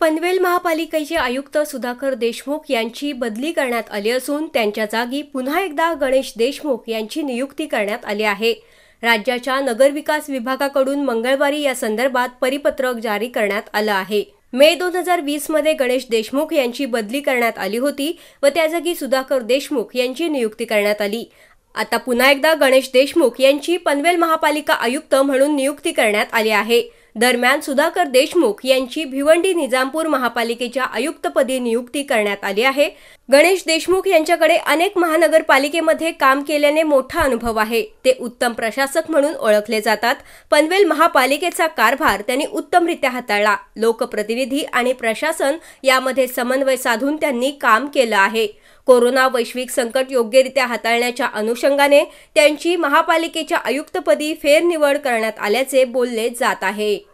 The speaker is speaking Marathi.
पनवेल महापालिकेचे आयुक्त सुधाकर देशमुख यांची बदली करण्यात आली असून त्यांच्या जागी पुन्हा एकदा गणेश देशमुख यांची नियुक्ती करण्यात आली आहे राज्याच्या नगरविकास विभागाकडून मंगळवारी या संदर्भात परिपत्रक जारी करण्यात आलं आहे मे दोन हजार मध्ये गणेश देशमुख यांची बदली करण्यात आली होती व त्या जागी सुधाकर देशमुख यांची नियुक्ती करण्यात आली आता पुन्हा एकदा गणेश देशमुख यांची पनवेल महापालिका आयुक्त म्हणून नियुक्ती करण्यात आली आहे दरम्यान सुधाकर देशमुख यांची भिवंडी निजामपूर महापालिकेच्या आयुक्तपदी नियुक्ती करण्यात आली आहे गणेश देशमुख यांच्याकडे अनेक महानगरपालिकेमध्ये काम केल्याने मोठा अनुभव आहे ते उत्तम प्रशासक म्हणून ओळखले जातात पनवेल महापालिकेचा कारभार त्यांनी उत्तमरित्या हाताळला लोकप्रतिनिधी आणि प्रशासन यामध्ये समन्वय साधून त्यांनी काम केलं आहे कोरोना वैश्विक संकट योग्यरित्या हाताळण्याच्या अनुषंगाने त्यांची महापालिकेच्या आयुक्तपदी फेरनिवड करण्यात आल्याचे बोलले जात आहे